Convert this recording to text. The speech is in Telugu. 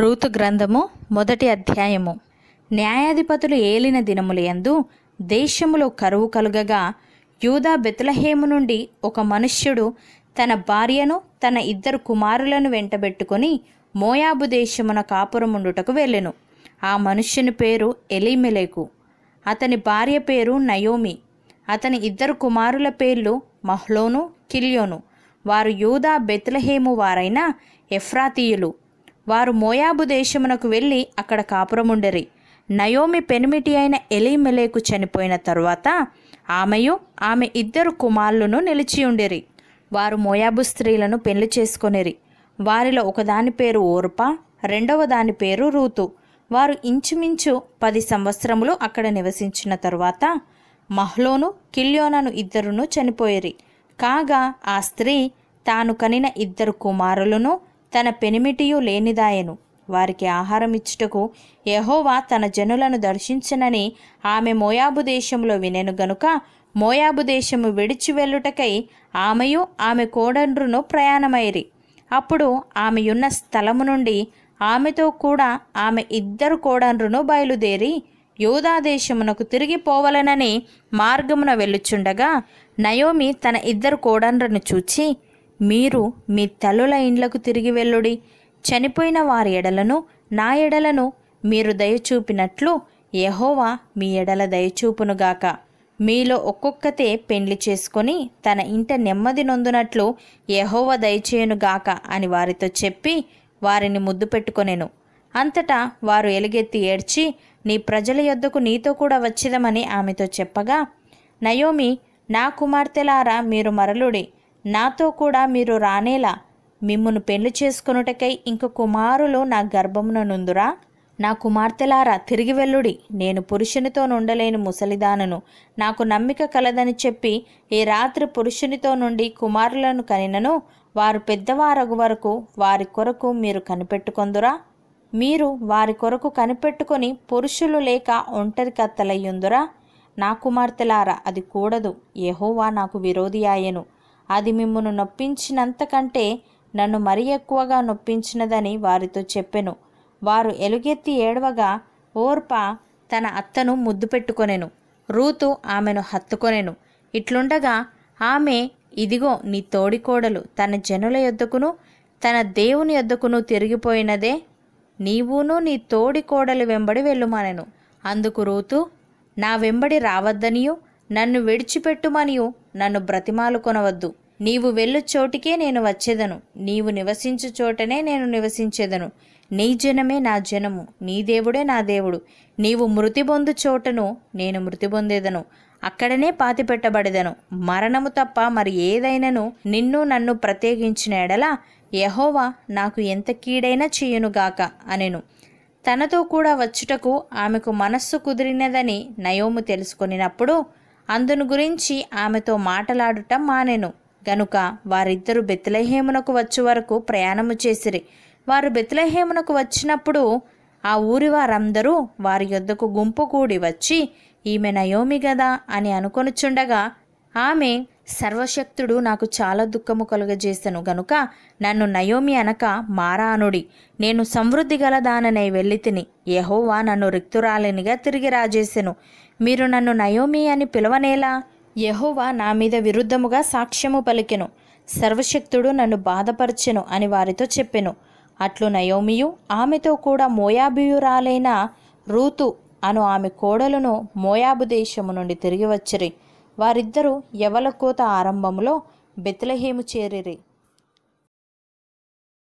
రూతు గ్రంథము మొదటి అధ్యాయము న్యాయాధిపతులు ఏలిన దినములు యందు దేశములో కరువు కలుగగా యూదా బెతులహేము నుండి ఒక మనుష్యుడు తన భార్యను తన ఇద్దరు కుమారులను వెంటబెట్టుకొని మోయాబు దేశమున కాపురముండుటకు వెళ్ళెను ఆ మనుష్యుని పేరు ఎలీమెలేకు అతని భార్య పేరు నయోమి అతని ఇద్దరు కుమారుల పేర్లు మహ్లోను కిల్యోను వారు యూదా బెత్లహేము వారైన ఎఫ్రాతీయులు వారు మోయాబు దేశమునకు వెళ్ళి అక్కడ కాపురముండరి నయోమి పెనిమిటి అయిన ఎలీమెలేకు చనిపోయిన తరువాత ఆమెయు ఆమె ఇద్దరు కుమారులను నిలిచి ఉండేరి వారు మోయాబు స్త్రీలను పెళ్లి చేసుకొనిరి వారిలో ఒకదాని పేరు ఓర్పా రెండవ దాని పేరు రూతు వారు ఇంచుమించు పది సంవత్సరములు అక్కడ నివసించిన తరువాత మహ్లోను కిల్యోనను ఇద్దరును చనిపోయేరి కాగా ఆ స్త్రీ తాను కనిన ఇద్దరు కుమారులను తన పెనిమిటియు లేనిదాయను వారికి ఆహారం ఇచ్చుటకు యహోవా తన జనులను దర్శించనని ఆమె మోయాబు దేశంలో వినెను గనుక మోయాబు దేశము విడిచి వెళ్ళుటకై ఆమెయు ఆమె కోడండ్రును ప్రయాణమైరి అప్పుడు ఆమెయున్న స్థలము నుండి ఆమెతో కూడా ఆమె ఇద్దరు కోడండ్రును బయలుదేరి యూదాదేశమునకు తిరిగి పోవలనని మార్గమున వెళ్ళుచుండగా నయోమి తన ఇద్దరు కోడండ్రను చూచి మీరు మీ తల్లుల ఇండ్లకు తిరిగి వెళ్ళుడి చనిపోయిన వారి ఎడలను నా ఎడలను మీరు దయచూపినట్లు యహోవా మీ ఎడల దయచూపునుగాక మీలో ఒక్కొక్కతే పెండ్లి చేసుకొని తన ఇంట నెమ్మది నొందునట్లు యహోవ దయచేయునుగాక అని వారితో చెప్పి వారిని ముద్దు పెట్టుకొనెను అంతటా వారు ఎలుగెత్తి ఏడ్చి నీ ప్రజల యొద్దకు నీతో కూడా వచ్చిదమని ఆమెతో చెప్పగా నయోమి నా కుమార్తెలారా మీరు మరలుడి నాతో కూడా మీరు రానేలా మిమ్మును పెళ్లి చేసుకునుటకై ఇంక కుమారులు నా గర్భమున నుందురా నా కుమార్తెలారా తిరిగి వెళ్ళుడి నేను పురుషునితో నుండలేని ముసలిదానను నాకు నమ్మిక కలదని చెప్పి ఈ రాత్రి పురుషునితో నుండి కుమారులను కనినను వారు పెద్దవారగు వరకు వారి కొరకు మీరు కనిపెట్టుకొందురా మీరు వారి కొరకు కనిపెట్టుకొని పురుషులు లేక ఒంటరి కత్తలయ్యుందురా నా కుమార్తెలారా అది కూడదు యహోవా నాకు విరోధి ఆయను అది మిమ్మను నొప్పించినంతకంటే నన్ను మరి ఎక్కువగా నొప్పించినదని వారితో చెప్పెను వారు ఎలుగెత్తి ఏడవగా ఓర్ప తన అత్తను ముద్దు పెట్టుకొనెను రూతు ఆమెను హత్తుకొనెను ఇట్లుండగా ఆమె ఇదిగో నీ తోడికోడలు తన జనుల యొద్దకును తన దేవుని యొద్దకును తిరిగిపోయినదే నీవును నీ తోడికోడలు వెంబడి వెళ్ళుమానెను అందుకు రూతు నా వెంబడి రావద్దనియూ నన్ను విడిచిపెట్టుమనియు నన్ను బ్రతిమాలు కొనవద్దు నీవు వెళ్ళు చోటికే నేను వచ్చేదను నీవు నివసించు చోటనే నేను నివసించేదను నీ జనమే నా జనము నీ దేవుడే నా దేవుడు నీవు మృతి పొందు చోటను నేను మృతి పొందేదను అక్కడనే పాతి పెట్టబడేదను మరణము తప్ప మరి ఏదైనను నిన్ను నన్ను ప్రత్యేకించిన ఎడల యహోవా నాకు ఎంత కీడైనా చేయునుగాక అనెను తనతో కూడా వచ్చుటకు ఆమెకు మనస్సు కుదిరినదని నయోము తెలుసుకొనినప్పుడు అందును గురించి ఆమెతో మాటలాడుట మానెను గనుక వారిద్దరు బెత్లహేమునకు వచ్చు వరకు ప్రయాణము చేసిరి వారు బెత్లహేమునకు వచ్చినప్పుడు ఆ ఊరి వారందరూ వారి యొద్దకు గుంపు కూడి వచ్చి ఈమె నయోమి గదా అని అనుకొనుచుండగా ఆమె సర్వశక్తుడు నాకు చాలా దుఃఖము కలుగజేసెను గనుక నన్ను నయోమి అనక మారానుడి నేను సమృద్ధి గలదాననే వెళ్ళి తిని యహోవా నన్ను రిక్తురాలినిగా తిరిగి రాజేసెను మీరు నన్ను నయోమి అని పిలవనేలా యహోవా నా మీద విరుద్ధముగా సాక్ష్యము పలికెను సర్వశక్తుడు నన్ను బాధపరచెను అని వారితో చెప్పెను అట్లు నయోమియు ఆమెతో కూడా మోయాబియురాలైన రూతు అను ఆమె కోడలను మోయాబు దేశము నుండి తిరిగి వచ్చిరి వారిద్దరూ కోత ఆరంభములో బెత్లహేము చేరిరి